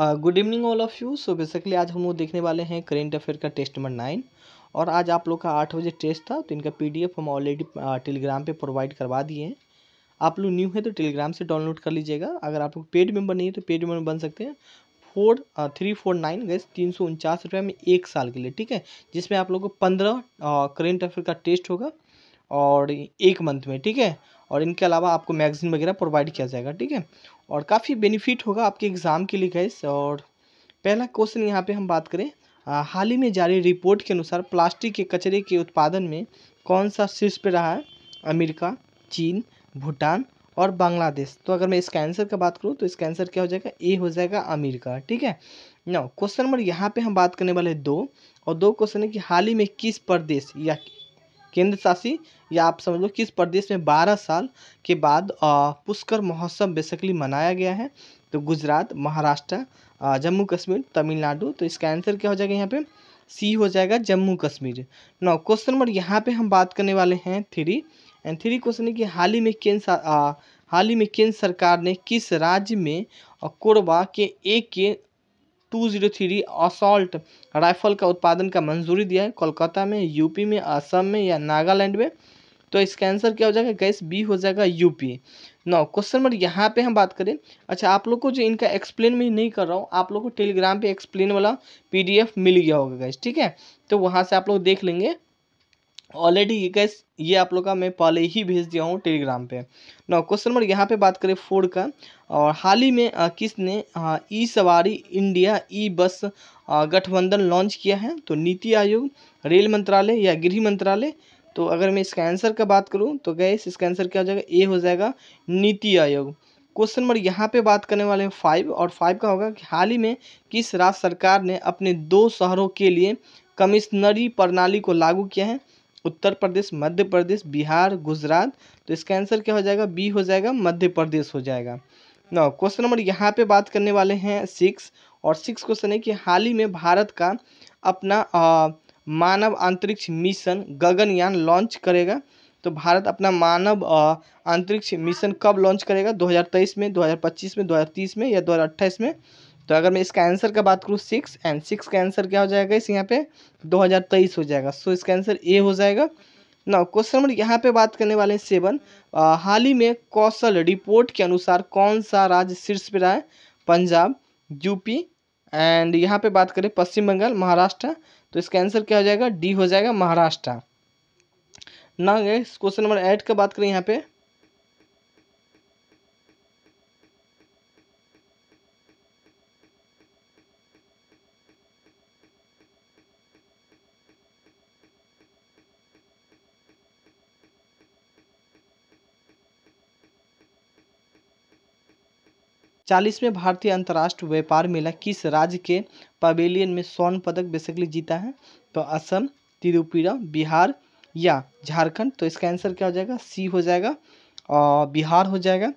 good evening all of you so basically आज हम लोग देखने वाले हैं करेंट अफेयर का टेस्ट नंबर नाइन और आज आप लोग का आठ बजे टेस्ट था तो इनका पीडीएफ हम ऑलरेडी टेलीग्राम uh, पे प्रोवाइड करवा दिए हैं आप लोग न्यू है तो टेलीग्राम से डाउनलोड कर लीजिएगा अगर आप लोग पेड मेंबर नहीं है तो पेड मेंबर बन सकते हैं four three four nine guess तीन सौ उनचास रुपये में एक साल के लिए ठीक है जिसमें आप लोग को पंद्रह करेंट uh, अफेयर का टेस्ट होगा और एक मंथ में ठीक है और इनके अलावा आपको मैगजीन वगैरह प्रोवाइड किया जाएगा ठीक है और काफ़ी बेनिफिट होगा आपके एग्ज़ाम के लिए गैस और पहला क्वेश्चन यहाँ पे हम बात करें हाल ही में जारी रिपोर्ट के अनुसार प्लास्टिक के कचरे के उत्पादन में कौन सा शीर्ष पर रहा है अमेरिका चीन भूटान और बांग्लादेश तो अगर मैं इसका आंसर का बात करूँ तो इसका आंसर क्या हो जाएगा ए हो जाएगा अमेरिका ठीक है ना क्वेश्चन नंबर यहाँ पे हम बात करने वाले दो और दो क्वेश्चन है कि हाल ही में किस प्रदेश या केंद्र शासित या आप समझ लो किस प्रदेश में बारह साल के बाद पुष्कर महोत्सव बेसिकली मनाया गया है तो गुजरात महाराष्ट्र जम्मू कश्मीर तमिलनाडु तो इसका आंसर क्या हो जाएगा यहाँ पे सी हो जाएगा जम्मू कश्मीर नौ क्वेश्चन नंबर यहाँ पे हम बात करने वाले हैं थ्री एंड थ्री क्वेश्चन है कि हाल ही में केंद्र हाल ही में केंद्र सरकार ने किस राज्य में कोरबा के A K two zero three assault rifle का उत्पादन का मंजूरी दिया है कोलकाता में यूपी में असम में या नागालैंड में तो इसका आंसर क्या हो जाएगा गैस बी हो जाएगा यूपी नौ क्वेश्चन नंबर यहाँ पे हम बात करें अच्छा आप लोग को जो इनका एक्सप्लेन में नहीं कर रहा हूँ आप लोग को टेलीग्राम पे एक्सप्लेन वाला पीडीएफ मिल गया होगा गैस ठीक है तो वहाँ से आप लोग देख लेंगे ऑलरेडी ये गैस ये आप लोग का मैं पहले ही भेज दिया हूँ टेलीग्राम पे नौ क्वेश्चन नंबर यहाँ पे बात करें फूड का और हाल ही में किसने ई सवारी इंडिया ई बस गठबंधन लॉन्च किया है तो नीति आयोग रेल मंत्रालय या गृह मंत्रालय तो अगर मैं इसका आंसर का बात करूं तो गैस इसका आंसर क्या हो जाएगा ए हो जाएगा नीति आयोग क्वेश्चन नंबर यहाँ पे बात करने वाले हैं फाइव और फाइव का होगा कि हाल ही में किस राज्य सरकार ने अपने दो शहरों के लिए कमिश्नरी प्रणाली को लागू किया है उत्तर प्रदेश मध्य प्रदेश बिहार गुजरात तो इसका आंसर क्या हो जाएगा बी हो जाएगा मध्य प्रदेश हो जाएगा ना क्वेश्चन नंबर यहाँ पे बात करने वाले हैं सिक्स और सिक्स क्वेश्चन है कि हाल ही में भारत का अपना आ, मानव अंतरिक्ष मिशन गगनयान लॉन्च करेगा तो भारत अपना मानव अंतरिक्ष मिशन कब लॉन्च करेगा 2023 में 2025 में 2030 में या 2028 में तो अगर मैं इसका आंसर का बात करूँ सिक्स एंड सिक्स का आंसर क्या हो जाएगा इस यहाँ पे 2023 हो जाएगा सो so इसका आंसर ए हो जाएगा ना क्वेश्चन नंबर यहाँ पे बात करने वाले हैं सेवन हाल ही में कौशल रिपोर्ट के अनुसार कौन सा राज्य शीर्ष पर रहा है पंजाब यूपी एंड यहाँ पे बात करें पश्चिम बंगाल महाराष्ट्र तो इसका आंसर क्या हो जाएगा डी हो जाएगा महाराष्ट्र ना क्वेश्चन नंबर एट का बात करें यहाँ पे चालीसवें भारतीय अंतर्राष्ट्रीय व्यापार मेला किस राज्य के पवेलियन में स्वर्ण पदक बेसिकली जीता है तो असम तिरुपुरा बिहार या झारखंड तो इसका आंसर क्या हो जाएगा सी हो जाएगा और बिहार हो जाएगा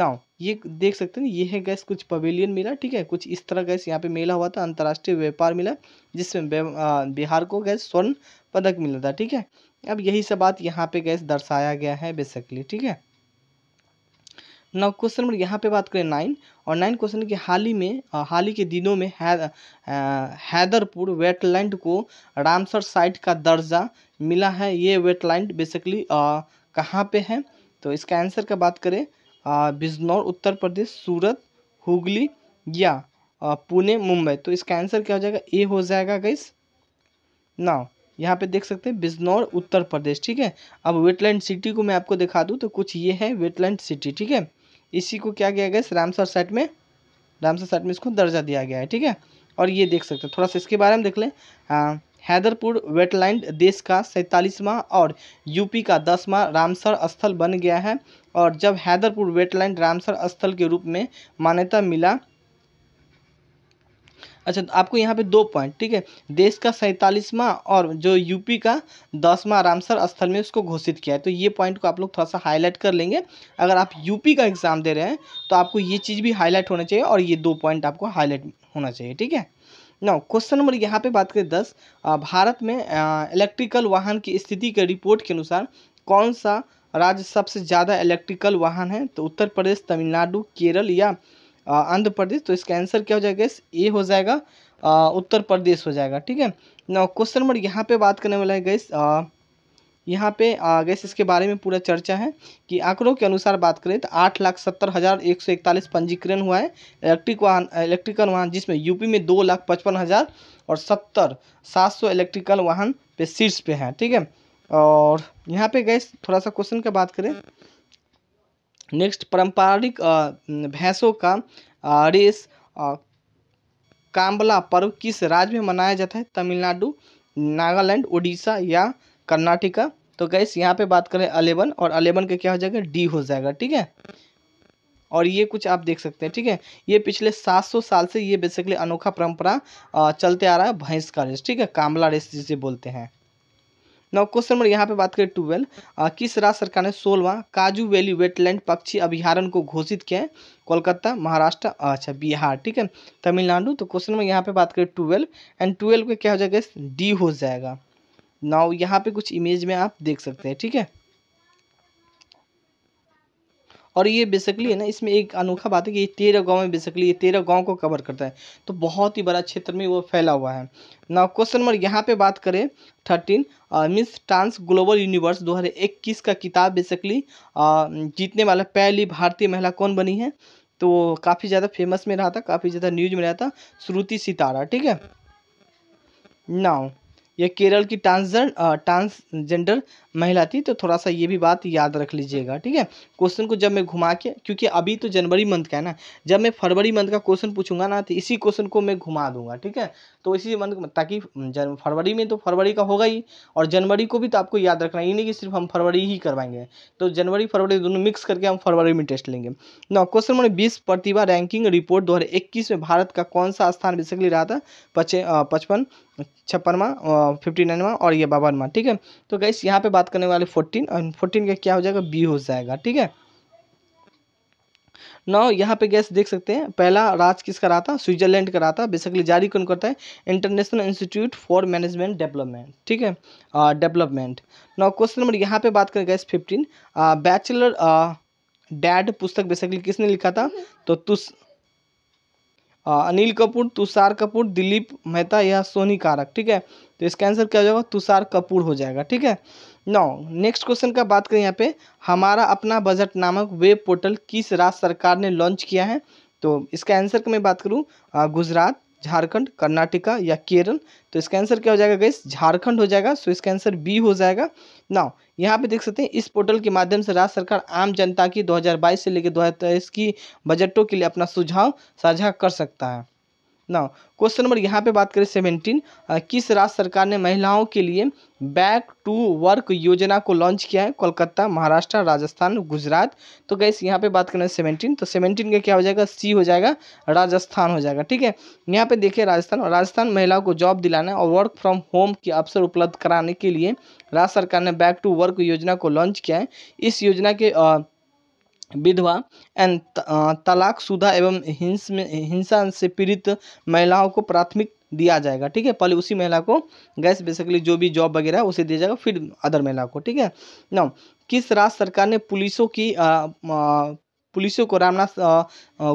नाउ ये देख सकते हैं ये है गैस कुछ पवेलियन मेला ठीक है कुछ इस तरह गैस यहाँ पे मेला हुआ था अंतर्राष्ट्रीय व्यापार मेला जिसमें बिहार को गैस स्वर्ण पदक मिला था ठीक है अब यही सब बात यहाँ पे गैस दर्शाया गया है बेसिकली ठीक है नाउ क्वेश्चन नंबर यहाँ पे बात करें नाइन और नाइन क्वेश्चन कि हाल ही में हाल ही के दिनों में है, हैदरपुर वेटलैंड को रामसर साइट का दर्जा मिला है ये वेटलैंड बेसिकली कहाँ पे है तो इसका आंसर का बात करें बिजनौर उत्तर प्रदेश सूरत हुगली या पुणे मुंबई तो इसका आंसर क्या हो जाएगा ए हो जाएगा गैस नाउ यहाँ पे देख सकते हैं बिजनौर उत्तर प्रदेश ठीक है अब वेटलैंड सिटी को मैं आपको दिखा दूँ तो कुछ ये है वेटलैंड सिटी ठीक है इसी को क्या किया गया इस रामसर सेट में रामसर सेट में इसको दर्जा दिया गया है ठीक है और ये देख सकते हैं थोड़ा सा इसके बारे में देख लें हैदरपुर वेटलैंड देश का सैंतालीसवां और यूपी का दसवां रामसर स्थल बन गया है और जब हैदरपुर वेटलैंड रामसर स्थल के रूप में मान्यता मिला अच्छा आपको यहाँ पे दो पॉइंट ठीक है देश का सैंतालीसवां और जो यूपी का दसवां रामसर स्थल में उसको घोषित किया है तो ये पॉइंट को आप लोग थोड़ा सा हाईलाइट कर लेंगे अगर आप यूपी का एग्ज़ाम दे रहे हैं तो आपको ये चीज़ भी हाईलाइट होना चाहिए और ये दो पॉइंट आपको हाईलाइट होना चाहिए ठीक है नौ क्वेश्चन नंबर यहाँ पे बात करें दस भारत में इलेक्ट्रिकल वाहन की स्थिति के रिपोर्ट के अनुसार कौन सा राज्य सबसे ज़्यादा इलेक्ट्रिकल वाहन है तो उत्तर प्रदेश तमिलनाडु केरल या आंध्र प्रदेश तो इसका आंसर क्या हो जाएगा ए हो जाएगा आ, उत्तर प्रदेश हो जाएगा ठीक है ना क्वेश्चन नंबर यहाँ पे बात करने वाला है गैस यहाँ पे गैस इसके बारे में पूरा चर्चा है कि आंकड़ों के अनुसार बात करें तो आठ लाख सत्तर हज़ार एक सौ इकतालीस पंजीकरण हुआ है इलेक्ट्रिक वाहन इलेक्ट्रिकल वाहन जिसमें यूपी में दो लाख पचपन हज़ार और सत्तर सात सौ इलेक्ट्रिकल वाहन पे शीर्ष पे हैं ठीक है और यहाँ पे गैस थोड़ा सा क्वेश्चन का बात करें नेक्स्ट पारंपरिक भैंसों का रेस कांबला पर्व किस राज्य में मनाया जाता है तमिलनाडु नागालैंड उड़ीसा या कर्नाटका तो गैस यहाँ पे बात करें अलेवन और अलेवन का क्या हो जाएगा डी हो जाएगा ठीक है और ये कुछ आप देख सकते हैं ठीक है ये पिछले 700 साल से ये बेसिकली अनोखा परंपरा चलते आ रहा है भैंस का रेस ठीक है कामला रेस जिसे बोलते हैं नौ क्वेश्चन नंबर यहाँ पे बात करें ट्वेल्व किस राज्य सरकार ने सोलवा काजू वैली वेटलैंड पक्षी अभ्यारण को घोषित किया है कोलकाता महाराष्ट्र अच्छा बिहार ठीक है तमिलनाडु तो क्वेश्चन नंबर यहाँ पे बात करें ट्वेल्व एंड ट्वेल्व का क्या हो जाएगा डी हो जाएगा नाव यहाँ पे कुछ इमेज में आप देख सकते हैं ठीक है और ये बेसिकली है ना इसमें एक अनोखा बात है कि ये तेरह गाँव में बेसिकली ये तेरह गाँव को कवर करता है तो बहुत ही बड़ा क्षेत्र में वो फैला हुआ है ना क्वेश्चन नंबर यहाँ पे बात करें thirteen Miss Trans Global Universe 2021 का किताब बेसिकली uh, जीतने वाला पहली भारतीय महिला कौन बनी है तो काफ़ी ज़्यादा फेमस में रहा था काफ़ी ज़्यादा न्यूज में रहा था श्रुति सितारा ठीक है नाउ यह केरल की ट्रांसजर ट्रांसजेंडर uh, महिला थी तो थोड़ा सा ये भी बात याद रख लीजिएगा ठीक है क्वेश्चन को जब मैं घुमा के क्योंकि अभी तो जनवरी मंथ का है ना जब मैं फरवरी मंथ का क्वेश्चन पूछूंगा ना तो इसी क्वेश्चन को मैं घुमा दूंगा ठीक है तो इसी मंथ ताकि फरवरी में तो फरवरी का होगा ही और जनवरी को भी तो आपको याद रखना ये नहीं कि सिर्फ हम फरवरी ही करवाएंगे तो जनवरी फरवरी दोनों मिक्स करके हम फरवरी में टेस्ट लेंगे ना क्वेश्चन नंबर बीस प्रतिभा रैंकिंग रिपोर्ट दो में भारत का कौन सा स्थान बेसिकली रहा था पचपन छप्पनवा फिफ्टी नाइनवा और ये बावनवा ठीक है तो गैस यहाँ पे बात बात करने वाले फोर्टीन और फोर्टीन का क्या हो जाएगा बी हो जाएगा ठीक है नौ यहाँ पे गैस देख सकते हैं पहला राज किसका रहा था स्विट्जरलैंड का रहा था बेसिकली जारी कौन करता है International Institute for Management Development ठीक है डेवलपमेंट नौ क्वेश्चन नंबर यहाँ पे बात करें गैस फिफ्टीन बैचलर डैड पुस्तक बेसिकली किसने लिखा था तो तुस आ, अनिल कपूर तुषार कपूर दिलीप मेहता या सोनी कारक ठीक है तो इसका आंसर क्या हो जाएगा तुषार कपूर हो जाएगा ठीक है नौ नेक्स्ट क्वेश्चन का बात करें यहाँ पे हमारा अपना बजट नामक वेब पोर्टल किस राज्य सरकार ने लॉन्च किया है तो इसका आंसर की मैं बात करूँ गुजरात झारखंड कर्नाटका या केरल तो इसका आंसर क्या हो जाएगा गैस झारखंड हो जाएगा सो इसका आंसर बी हो जाएगा नाउ यहाँ पे देख सकते हैं इस पोर्टल के माध्यम से राज्य सरकार आम जनता की 2022 से लेकर 2023 की बजटों के लिए अपना सुझाव साझा कर सकता है ना क्वेश्चन नंबर यहाँ पे बात करें सेवेंटीन किस राज्य सरकार ने महिलाओं के लिए बैक टू वर्क योजना को लॉन्च किया है कोलकाता महाराष्ट्र राजस्थान गुजरात तो गैस यहाँ पे बात करें सेवेंटीन तो सेवेंटीन का क्या हो जाएगा सी हो जाएगा राजस्थान हो जाएगा ठीक है यहाँ पे देखिए राजस्थान और राजस्थान महिलाओं को जॉब दिलाना और वर्क फ्रॉम होम के अवसर उपलब्ध कराने के लिए राज्य सरकार ने बैक टू वर्क योजना को लॉन्च किया है इस योजना के आ, विधवा एंड तलाकशुदा एवं हिंस में हिंसा से पीड़ित महिलाओं को प्राथमिक दिया जाएगा ठीक है पहले उसी महिला को गैस बेसिकली जो भी जॉब वगैरह उसे दिया जाएगा फिर अदर महिला को ठीक है ना किस राज्य सरकार ने पुलिसों की आ, आ, पुलिसों को रामनाथ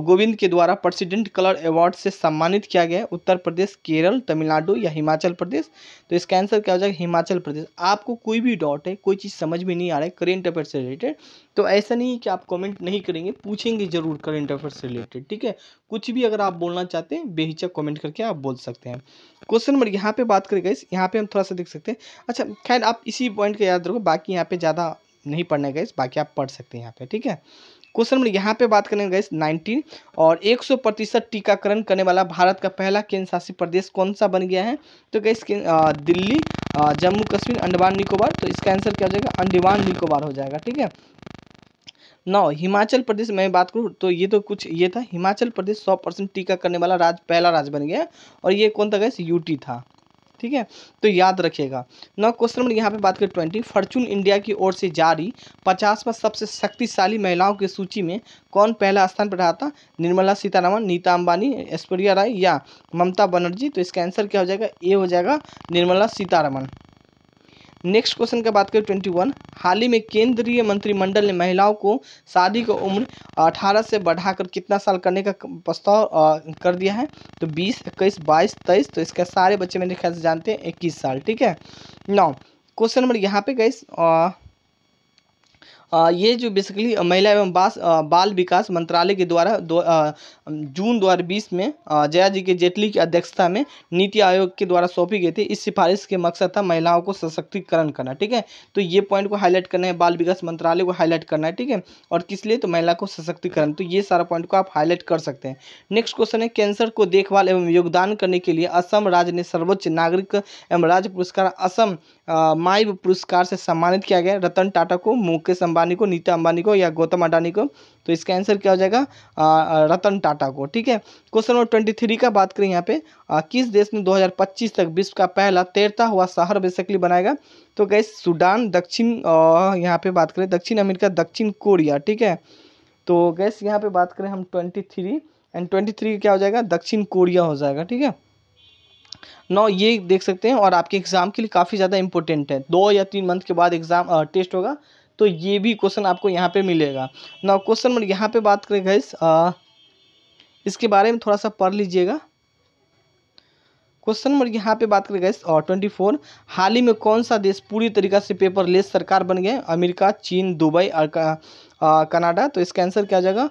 गोविंद के द्वारा प्रेसिडेंट कलर अवार्ड से सम्मानित किया गया है उत्तर प्रदेश केरल तमिलनाडु या हिमाचल प्रदेश तो इसका आंसर क्या हो जाएगा हिमाचल प्रदेश आपको कोई भी डाउट है कोई चीज़ समझ में नहीं आ रहा है करेंट अफेयर से रिलेटेड तो ऐसा नहीं कि आप कमेंट नहीं करेंगे पूछेंगे जरूर करेंट अफेयर से रिलेटेड ठीक है कुछ भी अगर आप बोलना चाहते हैं बेहिचक कॉमेंट करके आप बोल सकते हैं क्वेश्चन नंबर यहाँ पर बात करें इस यहाँ पर हम थोड़ा सा देख सकते हैं अच्छा खैर आप इसी पॉइंट का याद रखो बाकी यहाँ पे ज़्यादा नहीं पढ़ना गए बाकी आप पढ़ सकते हैं यहाँ पे ठीक है क्वेश्चन नंबर यहाँ पे बात करेंगे गैस नाइनटीन और 100 प्रतिशत टीकाकरण करने वाला भारत का पहला केंद्र शासित प्रदेश कौन सा बन गया है तो गैस दिल्ली जम्मू कश्मीर अंडमान निकोबार तो इसका आंसर क्या हो जाएगा अंडमान निकोबार हो जाएगा ठीक है नौ हिमाचल प्रदेश मैं बात करूँ तो ये तो कुछ ये था हिमाचल प्रदेश सौ परसेंट टीका करने वाला राज्य पहला राज्य बन गया और ये कौन था गैस यूटी था ठीक है तो याद रखिएगा नौ क्वेश्चन नंबर यहाँ पे बात करें ट्वेंटी फॉर्चून इंडिया की ओर से जारी पचासवा सबसे शक्तिशाली महिलाओं की सूची में कौन पहला स्थान पर रहा था निर्मला सीतारामन नीता अंबानी ऐश्वर्या राय या ममता बनर्जी तो इसका आंसर क्या हो जाएगा ए हो जाएगा निर्मला सीतारामन नेक्स्ट क्वेश्चन का बात करें ट्वेंटी वन हाल ही में केंद्रीय मंत्रिमंडल ने महिलाओं को शादी की उम्र अठारह से बढ़ाकर कितना साल करने का प्रस्ताव कर दिया है तो बीस इक्कीस बाईस तेईस तो इसके सारे बच्चे मेरे ख्याल से जानते हैं इक्कीस साल ठीक है नौ क्वेश्चन नंबर यहाँ पे गई ये जो बेसिकली महिला एवं बास बाल विकास मंत्रालय के द्वारा दो, जून 2020 में जया जी के जेटली की अध्यक्षता में नीति आयोग के द्वारा सौंपी गई थी इस सिफारिश के मकसद था महिलाओं को सशक्तिकरण करना ठीक है तो ये पॉइंट को हाईलाइट करना है बाल विकास मंत्रालय को हाईलाइट करना है ठीक है और किस लिए तो महिला को सशक्तिकरण तो ये सारा पॉइंट को आप हाईलाइट कर सकते हैं नेक्स्ट क्वेश्चन है कैंसर को देखभाल एवं योगदान करने के लिए असम राज्य ने सर्वोच्च नागरिक एवं राज्य पुरस्कार असम माई पुरस्कार से सम्मानित किया गया रतन टाटा को मुकेश अंबानी को नीता अंबानी को या गौतम अडानी को तो इसका आंसर क्या हो जाएगा रतन टाटा को ठीक है क्वेश्चन नंबर ट्वेंटी थ्री का बात करें यहाँ पे किस देश ने 2025 तक विश्व का पहला तैरता हुआ शहर बेसिकली बनाएगा तो गए सूडान दक्षिण यहाँ पे बात करें दक्षिण अमेरिका दक्षिण कोरिया ठीक है तो गैस यहाँ पे बात करें हम twenty three and twenty three क्या हो जाएगा दक्षिण कोरिया हो जाएगा ठीक है नौ ये देख सकते हैं और आपके एग्ज़ाम के लिए काफ़ी ज़्यादा इंपॉर्टेंट है दो या तीन मंथ के बाद एग्ज़ाम टेस्ट होगा तो ये भी क्वेश्चन आपको यहाँ पे मिलेगा नौ क्वेश्चन नंबर यहाँ पे बात करें गैस इसके बारे में थोड़ा सा पढ़ लीजिएगा क्वेश्चन नंबर यहाँ पे बात करें गैस और ट्वेंटी फोर हाल ही में कौन सा देश पूरी तरीका से पेपर लेस सरकार बन गए अमेरिका चीन दुबई और कनाडा तो इसका आंसर क्या हो जाएगा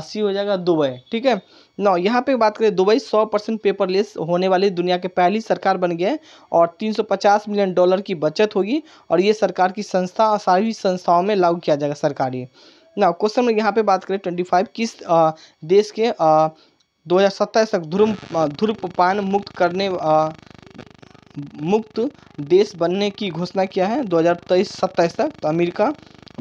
सी हो जाएगा दुबई ठीक है नौ यहाँ पे बात करें दुबई 100 परसेंट पेपरलेस होने वाली दुनिया के पहली सरकार बन गए और 350 मिलियन डॉलर की बचत होगी और ये सरकार की संस्था और सारी संस्थाओं में लागू किया जाएगा सरकारी नौ क्वेश्चन में यहाँ पे बात करें 25 किस आ, देश के हज़ार सत्ताईस तक ध्रुम ध्रुवपान मुक्त करने आ, मुक्त देश बनने की घोषणा किया है तेईस सत्ताईस तक तो अमेरिका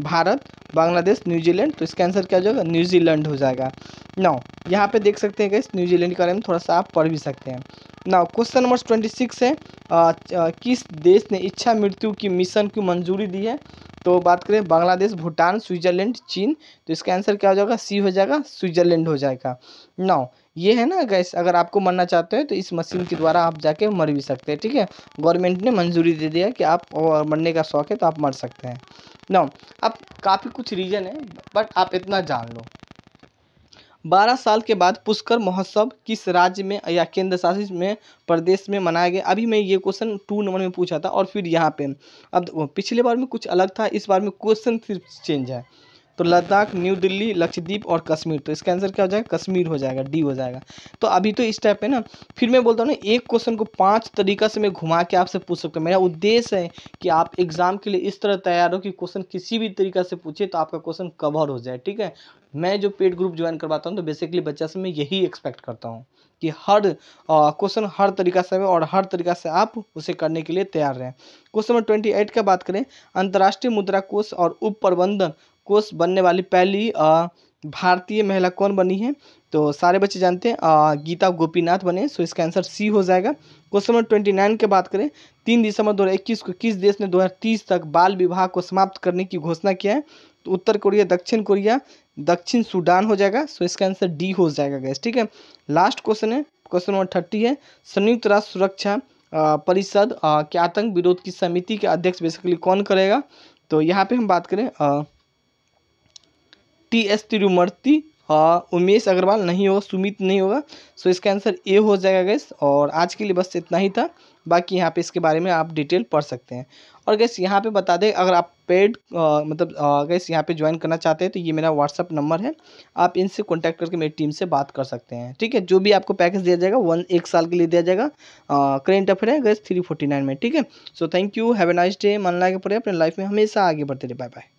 भारत बांग्लादेश न्यूजीलैंड तो इसका आंसर क्या हो जाएगा न्यूजीलैंड हो जाएगा नाउ यहाँ पे देख सकते हैं गैस न्यूजीलैंड के बारे में थोड़ा सा आप पढ़ भी सकते हैं now question number twenty six है आ, किस देश ने इच्छा मृत्यु की मिशन की मंजूरी दी है तो बात करें बांग्लादेश भूटान स्विट्जरलैंड चीन तो इसका आंसर क्या हो जाएगा सी हो जाएगा स्विट्जरलैंड हो जाएगा नाउ ये है ना गैस अगर आपको मरना चाहते हैं तो इस मशीन के द्वारा आप जाके मर भी सकते हैं ठीक है गवर्नमेंट ने मंजूरी दे दिया कि आप और मरने का शौक है तो आप मर सकते हैं ना अब काफ़ी कुछ रीज़न है बट आप इतना जान लो बारह साल के बाद पुष्कर महोत्सव किस राज्य में या केंद्र शासित में प्रदेश में मनाया गया अभी मैं ये क्वेश्चन टू नंबर में पूछा था और फिर यहाँ पे अब पिछले बार में कुछ अलग था इस बार में क्वेश्चन सिर्फ चेंज है तो लद्दाख न्यू दिल्ली लक्षद्वीप और कश्मीर तो इसका आंसर क्या हो जाएगा कश्मीर हो जाएगा डी हो जाएगा तो अभी तो इस टाइप है ना फिर मैं बोलता हूँ ना एक क्वेश्चन को पाँच तरीका से मैं घुमा के आपसे पूछ सकता हूँ मेरा उद्देश्य है कि आप एग्जाम के लिए इस तरह तैयार हो कि क्वेश्चन किसी भी तरीका से पूछे तो आपका क्वेश्चन कवर हो जाए ठीक है मैं जो पेड ग्रुप ज्वाइन करवाता हूँ तो बेसिकली बच्चा से मैं यही एक्सपेक्ट करता हूँ कि हर क्वेश्चन हर तरीका से और हर तरीका से आप उसे करने के लिए तैयार रहें क्वेश्चन नंबर ट्वेंटी एट का बात करें अंतर्राष्ट्रीय मुद्रा कोष और उप प्रबंधन कोच बनने वाली पहली भारतीय महिला कौन बनी है तो सारे बच्चे जानते हैं गीता गोपीनाथ बने सो इसका आंसर सी हो जाएगा क्वेश्चन नंबर ट्वेंटी नाइन की बात करें तीन दिसंबर दो हज़ार इक्कीस को किस देश ने दो हज़ार तीस तक बाल विवाह को समाप्त करने की घोषणा किया है तो उत्तर कोरिया दक्षिण कोरिया दक्षिण सूडान हो जाएगा सो इसका आंसर डी हो जाएगा गैस ठीक है लास्ट क्वेश्चन है क्वेश्चन नंबर थर्टी है संयुक्त राष्ट्र सुरक्षा परिषद के आतंक विरोध की समिति के अध्यक्ष बेसिकली कौन करेगा तो यहाँ पर हम बात करें टी एस तिरुमूर्ति हाँ उमेश अग्रवाल नहीं होगा सुमित नहीं होगा सो इसका आंसर ए हो जाएगा गैस और आज के लिए बस इतना ही था बाकी यहाँ पे इसके बारे में आप डिटेल पढ़ सकते हैं और गैस यहाँ पे बता दें अगर आप पेड मतलब गैस यहाँ पे ज्वाइन करना चाहते हैं तो ये मेरा व्हाट्सअप नंबर है आप इनसे कॉन्टैक्ट करके मेरी टीम से बात कर सकते हैं ठीक है जो भी आपको पैकेज दिया जाएगा वन एक साल के लिए दिया जाएगा करेंट अफेयर है गैस थ्री फोर्टी नाइन में ठीक है so thank you have a nice day मन लागे पड़े अपने लाइफ में हमेशा आगे बढ़ते रहे बाय बाय